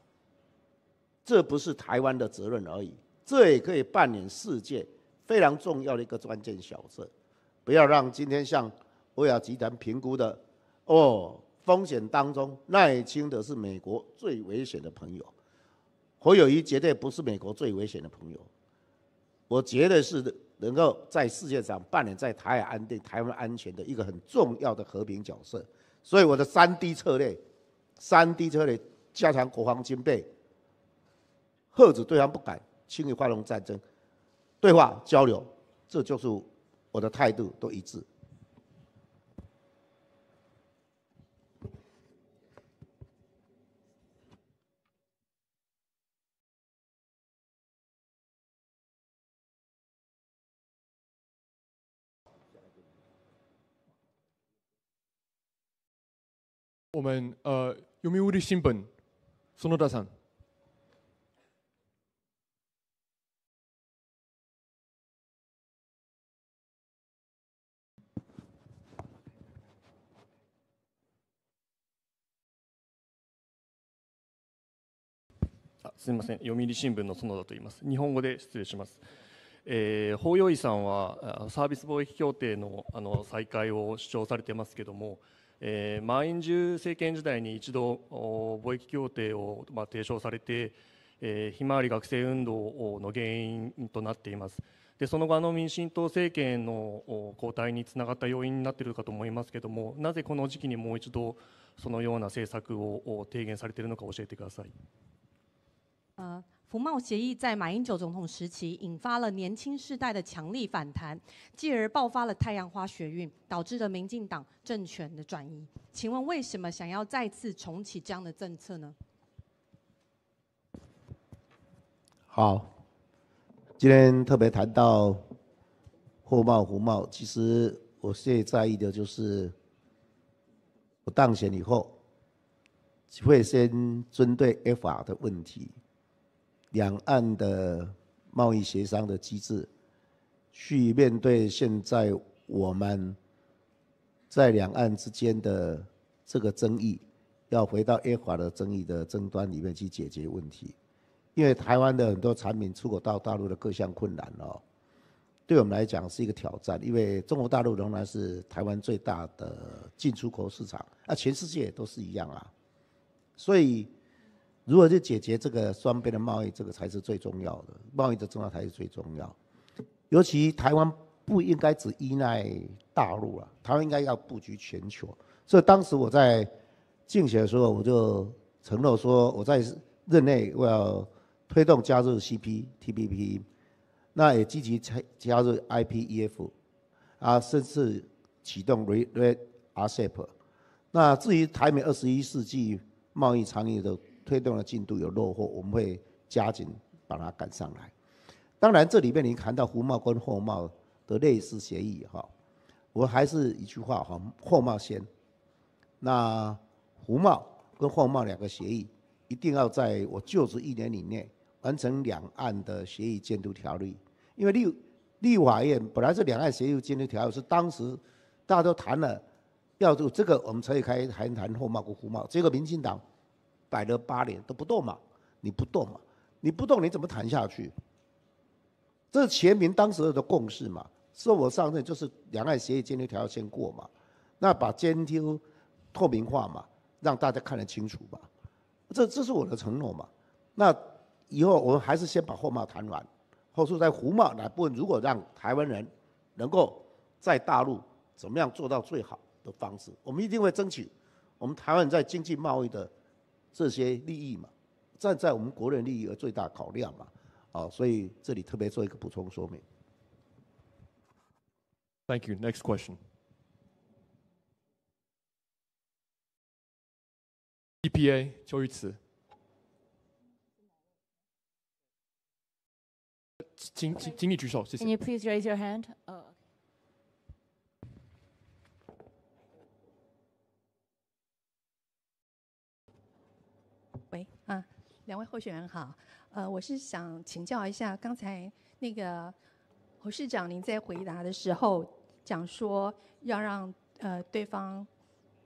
这不是台湾的责任而已，这也可以扮演世界非常重要的一个关键角色。不要让今天像欧亚集团评估的哦，风险当中，赖清的是美国最危险的朋友，何友谊绝对不是美国最危险的朋友，我觉得是能够在世界上扮演在台海安定、台湾安全的一个很重要的和平角色。所以我的三 D 策略，三 D 策略。加强国防军备，吓阻对方不敢轻易发动战争，对话交流，这就是我的态度，都一致。我们呃，有没有新的？園田さん。すみません読売新聞の園田と言います日本語で失礼します、えー、法要医さんはサービス貿易協定のあの再開を主張されてますけどもえー、マイン政権時代に一度貿易協定を、まあ、提唱されて、えー、ひまわり学生運動の原因となっています。でその後の民進党政権の交代につながった要因になっているかと思いますけれどもなぜこの時期にもう一度そのような政策を提言されているのか教えてください。Uh, 服贸协议在马英九总统时期引发了年轻世代的强力反弹，继而爆发了太阳花学运，导致了民进党政权的转移。请问为什么想要再次重启这样的政策呢？好，今天特别谈到货贸服贸，其实我最在意的就是我当选以后会先针对 f r 的问题。两岸的贸易协商的机制，去面对现在我们在两岸之间的这个争议，要回到 A 华的争议的争端里面去解决问题。因为台湾的很多产品出口到大陆的各项困难哦，对我们来讲是一个挑战。因为中国大陆仍然是台湾最大的进出口市场，啊，全世界都是一样啊，所以。如何去解决这个双边的贸易？这个才是最重要的。贸易的重要才是最重要。尤其台湾不应该只依赖大陆了，台湾应该要布局全球。所以当时我在竞选的时候，我就承诺说，我在任内我要推动加入 CPTPP，那也积极参加入 IPEF，啊，甚至启动 Red Acep。那至于台美二十一世纪贸易倡议的。推动的进度有落后，我们会加紧把它赶上来。当然，这里面你谈到胡茂跟霍茂的类似协议哈，我还是一句话哈，霍茂先。那胡茂跟霍茂两个协议一定要在我就职一年里面完成两岸的协议监督条例，因为立立法院本来是两岸协议监督条例是当时大家都谈了要做这个，我们才可以开谈谈霍茂跟胡茂，结果民进党。摆了八年都不动嘛，你不动嘛，你不动你怎么谈下去？这是全民当时的共识嘛。是我上任就是两岸协议监督条要先过嘛，那把监督透明化嘛，让大家看得清楚嘛。这这是我的承诺嘛。那以后我们还是先把货贸谈完，后续在湖贸那部分，如果让台湾人能够在大陆怎么样做到最好的方式，我们一定会争取。我们台湾在经济贸易的这些利益嘛，站在我们国人利益而最大考量嘛，啊，所以这里特别做一个补充说明。Thank you. Next question. EPA 邱玉慈，请请请你举手，谢谢。Can you please raise your hand? 两位候选人好，呃，我是想请教一下，刚才那个侯市长您在回答的时候讲说，要让呃对方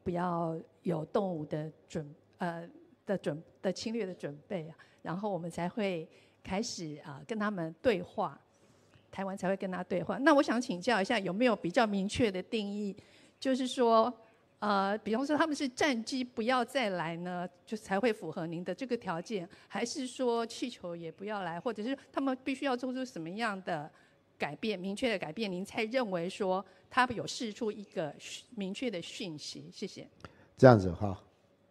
不要有动物的准呃的准的侵略的准备啊，然后我们才会开始啊跟他们对话，台湾才会跟他对话。那我想请教一下，有没有比较明确的定义，就是说？呃，比方说他们是战机不要再来呢，就才会符合您的这个条件，还是说气球也不要来，或者是他们必须要做出什么样的改变，明确的改变，您才认为说他有释出一个明确的讯息？谢谢。这样子哈，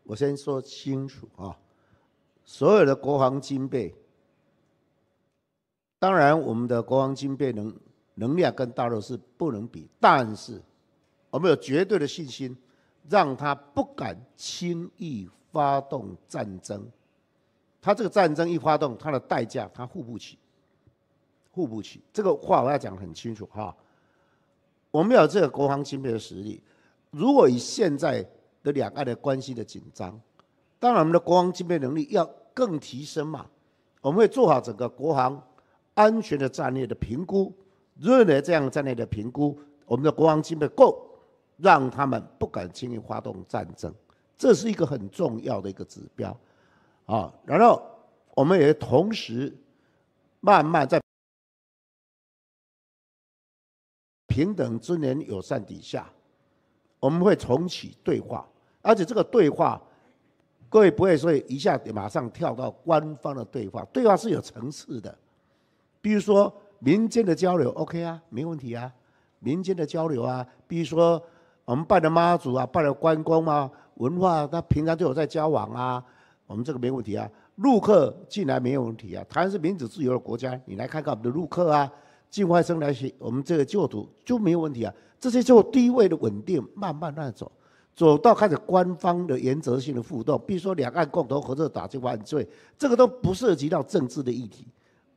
我先说清楚啊，所有的国防军备，当然我们的国防军备能能量跟大陆是不能比，但是我们有绝对的信心。让他不敢轻易发动战争，他这个战争一发动，他的代价他付不起，付不起。这个话我要讲很清楚哈，我们有这个国防军备的实力。如果以现在的两岸的关系的紧张，当然我们的国防军备能力要更提升嘛，我们会做好整个国防安全的战略的评估，任何这样的战略的评估，我们的国防军备够。让他们不敢轻易发动战争，这是一个很重要的一个指标，啊，然后我们也同时慢慢在平等之年、友善底下，我们会重启对话，而且这个对话，各位不会说一下马上跳到官方的对话，对话是有层次的，比如说民间的交流，OK 啊，没问题啊，民间的交流啊，比如说。我们拜了妈祖啊，拜了关公啊，文化他平常就有在交往啊，我们这个没问题啊。入客进来没有问题啊。台湾是民主自由的国家，你来看看我们的入客啊，境外生来学，我们这个教徒就没有问题啊。这些就低位的稳定，慢慢来走，走到开始官方的原则性的互动，比如说两岸共同合作打击犯罪，这个都不涉及到政治的议题，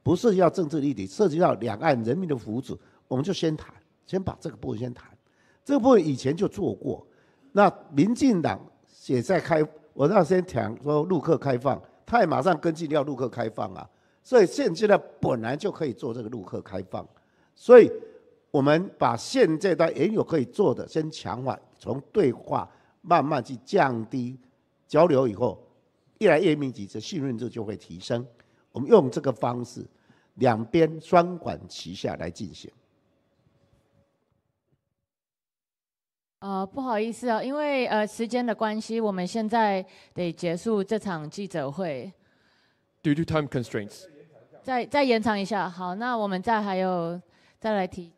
不涉及到政治议题，涉及到两岸人民的福祉，我们就先谈，先把这个部分先谈。这部分以前就做过，那民进党也在开，我那些讲说陆客开放，他也马上跟进要陆客开放啊，所以现在本来就可以做这个陆客开放，所以我们把现阶段原有可以做的，先强化从对话慢慢去降低交流以后，越来越密集，这信任度就会提升。我们用这个方式，两边双管齐下来进行。呃，不好意思啊，因为呃时间的关系，我们现在得结束这场记者会。Due to time constraints，再再延长一下，好，那我们再还有再来提。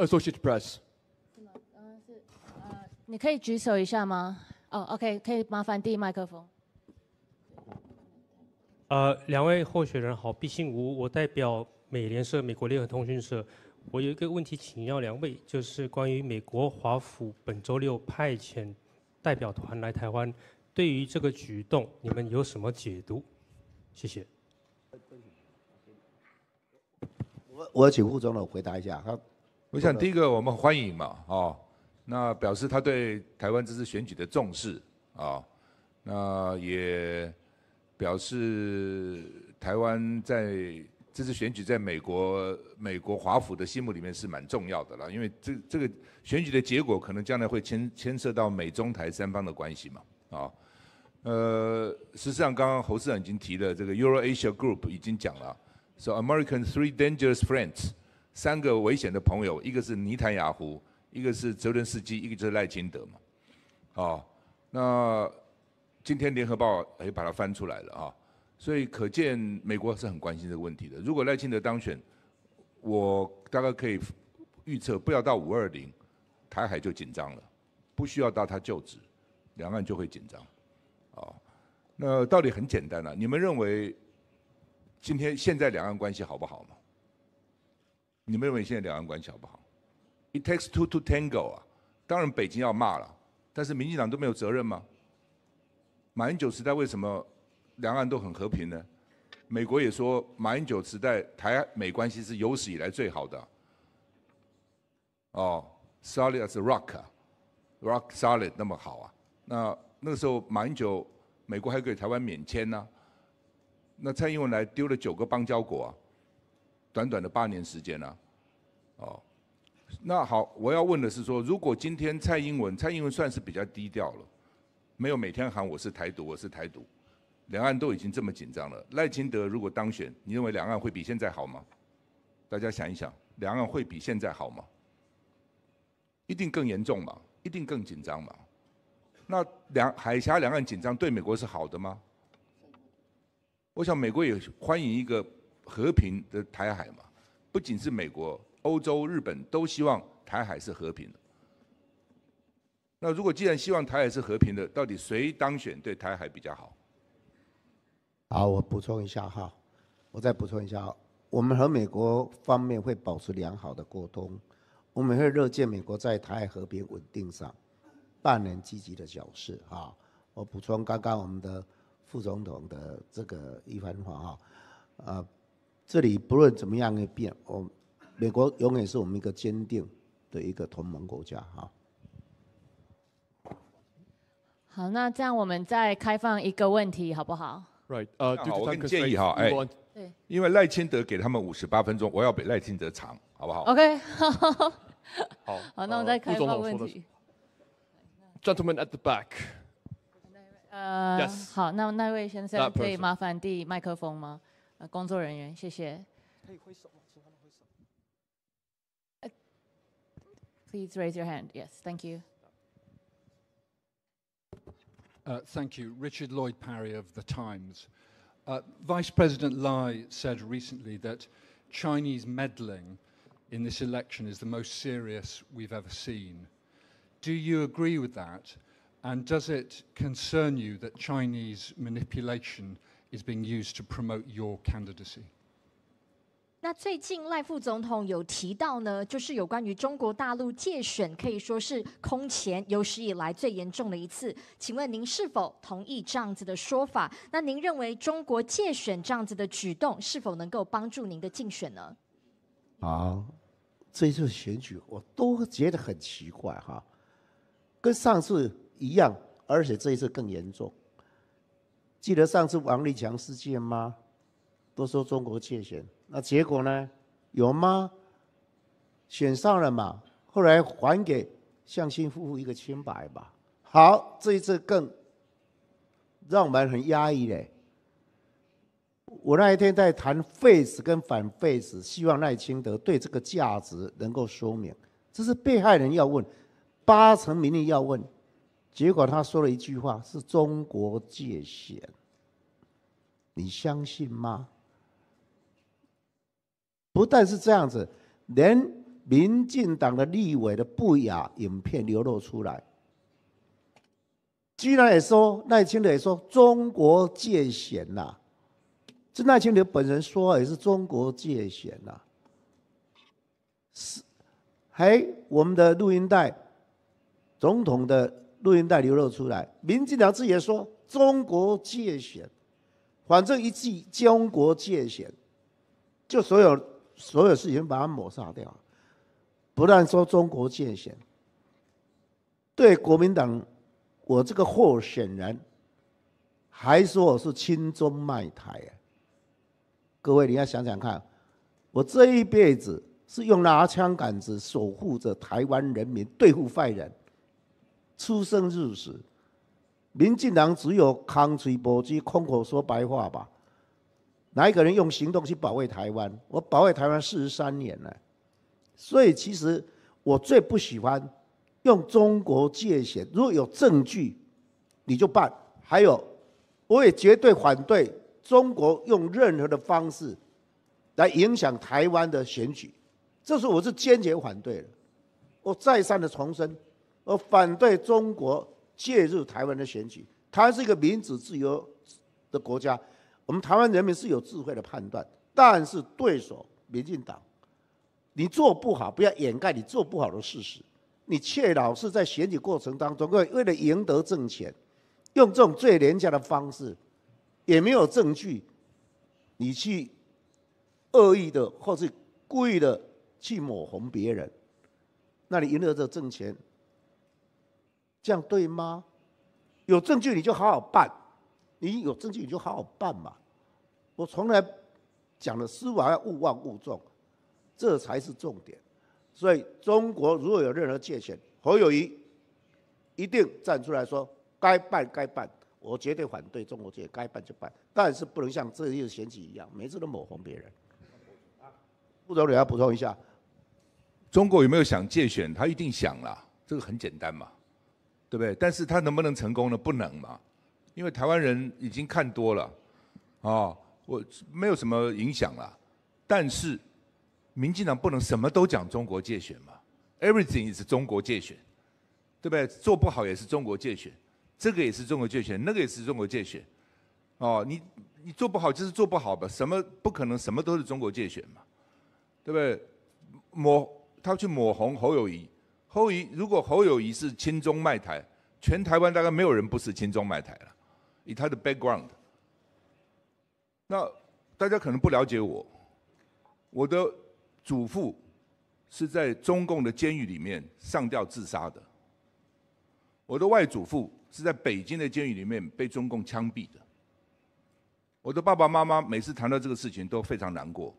a s s o c i a t e Press。是吗？嗯，是。呃，你可以举手一下吗？哦，OK，可以麻烦递麦克风。呃，两位候选人好，毕姓吴，我代表美联社美国联合通讯社。我有一个问题，请教两位，就是关于美国华府本周六派遣代表团来台湾，对于这个举动，你们有什么解读？谢谢。我我请副总统回答一下他。我想第一个我们欢迎嘛，哦，那表示他对台湾这次选举的重视啊，那也表示台湾在这次选举在美国美国华府的心目里面是蛮重要的了，因为这这个选举的结果可能将来会牵牵涉到美中台三方的关系嘛，啊，呃，事实上刚刚侯市长已经提了，这个 Euro Asia Group 已经讲了，说 American three dangerous friends。三个危险的朋友，一个是尼坦雅胡，一个是泽连斯基，一个就是赖清德嘛。哦，那今天联合报诶把它翻出来了啊，所以可见美国是很关心这个问题的。如果赖清德当选，我大概可以预测，不要到五二零，台海就紧张了，不需要到他就职，两岸就会紧张。哦，那道理很简单了，你们认为今天现在两岸关系好不好吗？你们认为现在两岸关系好不好？It takes two to t a n g o 啊！当然北京要骂了，但是民进党都没有责任吗？马英九时代为什么两岸都很和平呢？美国也说马英九时代台美关系是有史以来最好的。哦，Solid as rock，rock solid 那么好啊！那那个时候马英九，美国还给台湾免签呢。那蔡英文来丢了九个邦交国。短短的八年时间了，哦，那好，我要问的是说，如果今天蔡英文，蔡英文算是比较低调了，没有每天喊我是台独，我是台独，两岸都已经这么紧张了。赖清德如果当选，你认为两岸会比现在好吗？大家想一想，两岸会比现在好吗？一定更严重嘛？一定更紧张嘛？那两海峡两岸紧张对美国是好的吗？我想美国也欢迎一个。和平的台海嘛，不仅是美国、欧洲、日本都希望台海是和平的。那如果既然希望台海是和平的，到底谁当选对台海比较好？好，我补充一下哈，我再补充一下，我们和美国方面会保持良好的沟通，我们会热见美国在台海和平稳定上扮演积极的角色。哈，我补充刚刚我们的副总统的这个一番话啊，呃。这里不论怎么样变，我美国永远是我们一个坚定的一个同盟国家哈。好，那这样我们再开放一个问题，好不好？Right，呃，我你建议哈，哎，对，因为赖清德给他们五十八分钟，我要比赖清德长，好不好？OK，好，[LAUGHS] 好，好，那我再开放问题。gentlemen at the back，呃，好，那那位先生可以麻烦递麦克风吗？呃工作人员，谢谢。可以挥手吗？请他们挥手。Please raise your hand. Yes, thank you. thank you. Richard Lloyd Parry of The Times. Vice President Lai said recently that Chinese meddling in this election is the most serious we've ever seen. Do you agree with that? And does it concern you that Chinese manipulation is being candidacy. used promote your to 那最近赖副总统有提到呢，就是有关于中国大陆借选，可以说是空前有史以来最严重的一次。请问您是否同意这样子的说法？那您认为中国借选这样子的举动，是否能够帮助您的竞选呢？啊，这一次选举我都觉得很奇怪哈，跟上次一样，而且这一次更严重。记得上次王立强事件吗？都说中国借选，那结果呢？有吗？选上了嘛？后来还给向新夫妇一个清白吧。好，这一次更让我们很压抑嘞。我那一天在谈 face 跟反 face，希望赖清德对这个价值能够说明。这是被害人要问，八成民意要问。结果他说了一句话：“是中国界限，你相信吗？不但是这样子，连民进党的立委的不雅影片流露出来，居然也说赖清德也说中国界限呐！这赖清德本人说也是中国界限呐！是，嘿，我们的录音带，总统的。录音带流露出来，民进党自己也说“中国界选”，反正一句“中国界选”，就所有所有事情把它抹杀掉。不但说“中国界选”，对国民党，我这个候选人，还说我是亲中卖台。各位，你要想想看，我这一辈子是用拿枪杆子守护着台湾人民，对付坏人。出生入死，民进党只有康嘴婆子、空口说白话吧？哪一个人用行动去保卫台湾？我保卫台湾四十三年了，所以其实我最不喜欢用中国界限。如果有证据，你就办。还有，我也绝对反对中国用任何的方式来影响台湾的选举，这是我是坚决反对的。我再三的重申。而反对中国介入台湾的选举，湾是一个民主自由的国家。我们台湾人民是有智慧的判断。但是对手民进党，你做不好，不要掩盖你做不好的事实。你却老是在选举过程当中，为为了赢得政权，用这种最廉价的方式，也没有证据，你去恶意的或是故意的去抹红别人，那你赢得这政权，这样对吗？有证据你就好好办，你有证据你就好好办嘛。我从来讲了司法要勿忘勿重，这才是重点。所以中国如果有任何借限，侯友谊一定站出来说该办该办，我绝对反对中国借该办就办，但是不能像这一次选举一样，每次都抹红别人。副总理要补充一下，中国有没有想借选？他一定想了，这个很简单嘛。对不对？但是他能不能成功呢？不能嘛，因为台湾人已经看多了，哦，我没有什么影响了。但是，民进党不能什么都讲中国界选嘛，everything is 中国界选，对不对？做不好也是中国界选，这个也是中国界选，那个也是中国界选，哦，你你做不好就是做不好吧，什么不可能，什么都是中国界选嘛，对不对？抹他去抹红侯友谊。侯仪，如果侯友谊是亲中卖台，全台湾大概没有人不是亲中卖台了。以他的 background，那大家可能不了解我，我的祖父是在中共的监狱里面上吊自杀的，我的外祖父是在北京的监狱里面被中共枪毙的。我的爸爸妈妈每次谈到这个事情都非常难过，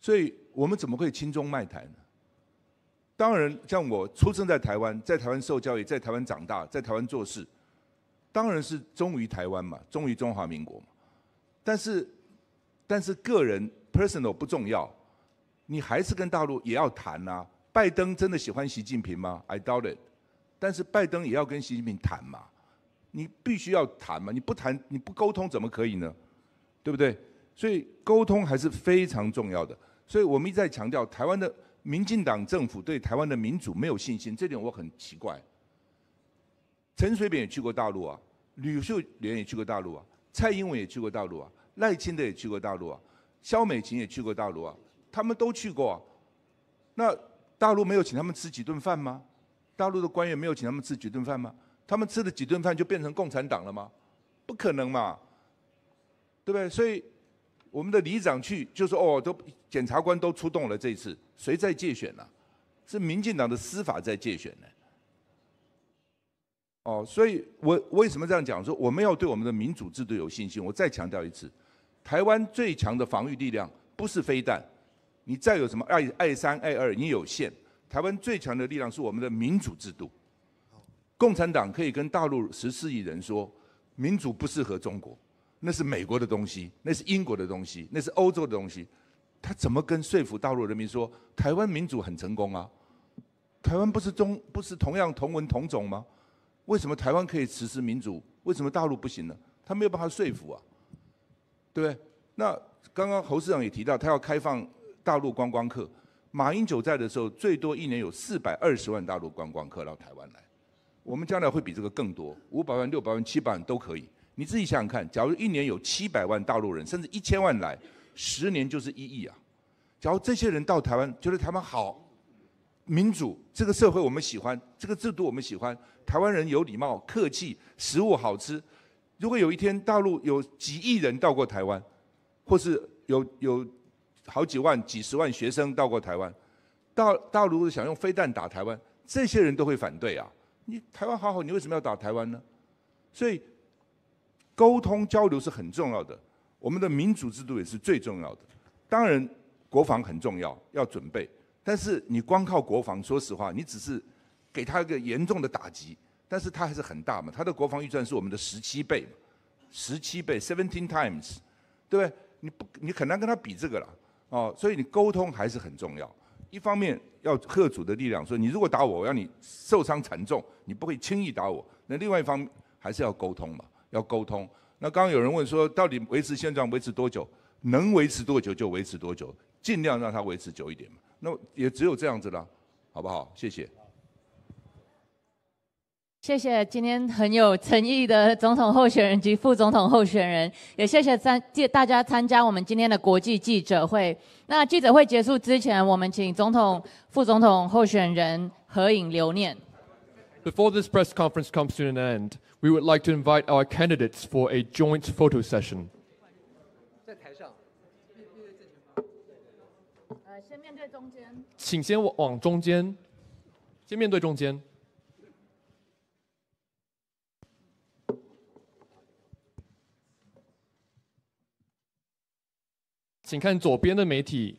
所以我们怎么会亲中卖台呢？当然，像我出生在台湾，在台湾受教育，在台湾长大，在台湾做事，当然是忠于台湾嘛，忠于中华民国嘛。但是，但是个人 personal 不重要，你还是跟大陆也要谈呐。拜登真的喜欢习近平吗？I doubt it。但是拜登也要跟习近平谈嘛，你必须要谈嘛，你不谈你不沟通怎么可以呢？对不对？所以沟通还是非常重要的。所以我们一再强调台湾的。民进党政府对台湾的民主没有信心，这点我很奇怪。陈水扁也去过大陆啊，吕秀莲也去过大陆啊，蔡英文也去过大陆啊，赖清德也去过大陆啊，肖美琴也去过大陆啊，他们都去过。那大陆没有请他们吃几顿饭吗？大陆的官员没有请他们吃几顿饭吗？他们吃了几顿饭就变成共产党了吗？不可能嘛，对不对？所以我们的里长去就说哦，都检察官都出动了这一次。谁在借选呢？是民进党的司法在借选呢？哦，所以我为什么这样讲？说我们要对我们的民主制度有信心。我再强调一次，台湾最强的防御力量不是飞弹，你再有什么爱爱三爱二，你有限。台湾最强的力量是我们的民主制度。共产党可以跟大陆十四亿人说，民主不适合中国，那是美国的东西，那是英国的东西，那是欧洲的东西。他怎么跟说服大陆人民说台湾民主很成功啊？台湾不是中不是同样同文同种吗？为什么台湾可以实施民主？为什么大陆不行呢？他没有办法说服啊，对不对？那刚刚侯市长也提到，他要开放大陆观光客。马英九在的时候，最多一年有四百二十万大陆观光客到台湾来。我们将来会比这个更多，五百万、六百万、七百万都可以。你自己想想看，假如一年有七百万大陆人，甚至一千万来。十年就是一亿啊！假如这些人到台湾，觉得台湾好民主，这个社会我们喜欢，这个制度我们喜欢，台湾人有礼貌、客气，食物好吃。如果有一天大陆有几亿人到过台湾，或是有有好几万、几十万学生到过台湾，到大陆想用飞弹打台湾，这些人都会反对啊！你台湾好好，你为什么要打台湾呢？所以沟通交流是很重要的。我们的民主制度也是最重要的，当然国防很重要，要准备。但是你光靠国防，说实话，你只是给他一个严重的打击，但是他还是很大嘛，他的国防预算是我们的十七倍嘛，十七倍 seventeen times，对不对？你不你很难跟他比这个了哦。所以你沟通还是很重要，一方面要克主的力量，说你如果打我，我要你受伤惨重，你不会轻易打我。那另外一方面还是要沟通嘛，要沟通。那刚刚有人问说，到底维持现状维持多久？能维持多久就维持多久，尽量让它维持久一点嘛。那也只有这样子了，好不好？谢谢。谢谢今天很有诚意的总统候选人及副总统候选人，也谢谢参借大家参加我们今天的国际记者会。那记者会结束之前，我们请总统、副总统候选人合影留念。Before this press conference comes to an end. We would like to invite our candidates for a joint photo session. 请先往中间，先面对中间。请看左边的媒体。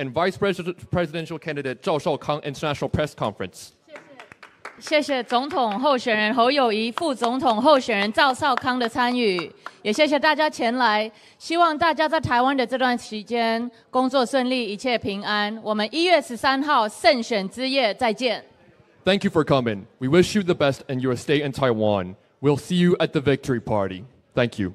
and Vice Presidential candidate Zhao Shaokang International Press Conference. 谢谢总统候选人侯友谊、副总统候选人赵少康的参与，也谢谢大家前来。希望大家在台湾的这段期间工作顺利，一切平安。我们一月十三号胜选之夜再见。Thank you for coming. We wish you the best in your stay in Taiwan. We'll see you at the victory party. Thank you.